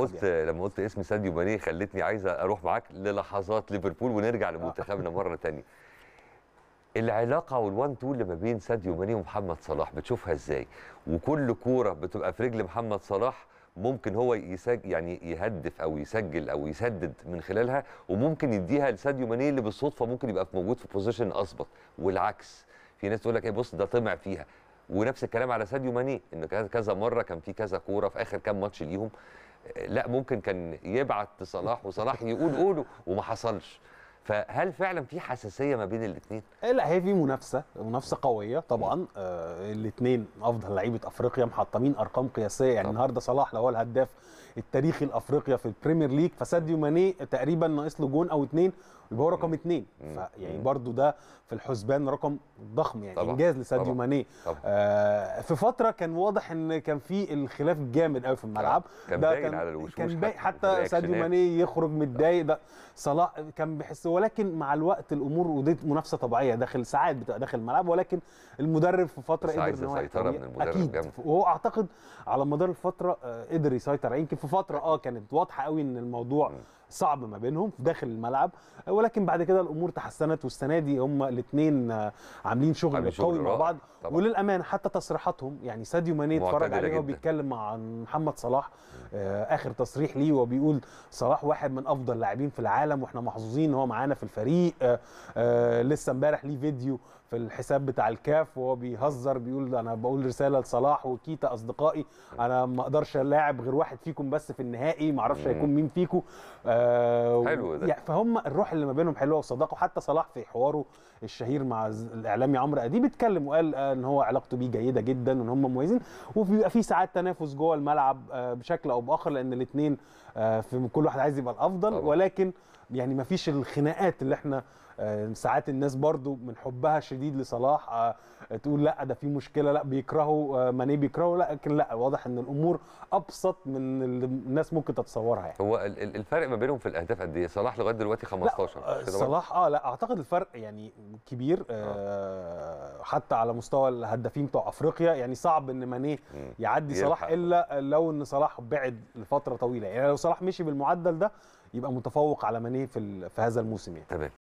قلت لما قلت اسم ساديو ماني خلتني عايز اروح معاك للحظات ليفربول ونرجع لمنتخبنا مره ثانيه العلاقه والوان تو اللي ما بين ساديو ماني ومحمد صلاح بتشوفها ازاي وكل كوره بتبقى في رجل محمد صلاح ممكن هو يسجل يعني يهدف او يسجل او يسدد من خلالها وممكن يديها لساديو ماني اللي بالصدفه ممكن يبقى موجود في بوزيشن اظبط والعكس في ناس تقول لك ايه بص ده طمع فيها ونفس الكلام على ساديو ماني ان كذا مره كان في كذا كوره في اخر كام ماتش ليهم لا ممكن كان يبعت لصلاح وصلاح يقول قوله وما حصلش فهل فعلا في حساسيه ما بين الاثنين؟ إيه، لا هي في منافسه منافسه قويه طبعا آه الاثنين افضل لعيبه افريقيا محطمين ارقام قياسيه يعني النهارده صلاح لو هو الهداف التاريخي لافريقيا في البريمير ليج فساديو ماني تقريبا ناقص له جون او اثنين يبقى هو رقم اثنين فيعني برضو ده في الحسبان رقم ضخم يعني طبعا. انجاز لساديو ماني آه في فتره كان واضح ان كان في الخلاف جامد قوي في الملعب كان ده كان باين على الوشوش كان باين حتى ساديو ماني يخرج متضايق ده صلاح كان بيحس ولكن مع الوقت الامور ودي منافسه طبيعيه داخل ساعات بتبقى داخل الملعب ولكن المدرب في فتره قدر ان هو يسيطر من المدرب أكيد. وهو اعتقد على مدار الفتره آه، قدر يسيطر يمكن في فتره اه كانت واضحه قوي ان الموضوع م. صعب ما بينهم في داخل الملعب ولكن بعد كده الامور تحسنت والسنه دي هم الاثنين آه، عاملين شغل قوي مع بعض وللامانه حتى تصريحاتهم يعني ساديو ماني اتفرج عليه وهو بيتكلم عن محمد صلاح آه، اخر تصريح ليه وبيقول صلاح واحد من افضل اللاعبين في العالم واحنا محظوظين ان هو معانا في الفريق آه، لسه امبارح ليه فيديو في الحساب بتاع الكاف وهو بيهزر بيقول انا بقول رساله لصلاح وكيتا اصدقائي انا ما اقدرش الاعب غير واحد فيكم بس في النهائي ما اعرفش هيكون مين فيكم آه آه، حلو ده يعني فهم الروح اللي ما بينهم حلوه وصداقه حتى صلاح في حواره الشهير مع الاعلامي عمرو اديب اتكلم وقال آه، ان هو علاقته بيه جيده جدا وان هم مميزين وبيبقى في ساعات تنافس جوه الملعب آه، بشكل او باخر لان الاثنين في كل واحد عايز يبقى الافضل ولكن يعني ما فيش الخناقات اللي احنا آه، ساعات الناس برضو من حبها الشديد لصلاح آه، تقول لا ده في مشكله لا بيكرهوا آه، ماني بيكرهوا لا لكن لا واضح ان الامور ابسط من اللي الناس ممكن تتصورها يعني هو الفرق ما بينهم في الاهداف قد ايه صلاح لغايه دلوقتي 15 لا صلاح اه لا اعتقد الفرق يعني كبير آه حتى على مستوى الهدافين بتوع افريقيا يعني صعب ان ماني يعدي صلاح الا لو ان صلاح بعد لفتره طويله يعني لو صلاح مشي بالمعدل ده يبقى متفوق على ماني في في هذا الموسم يعني تمام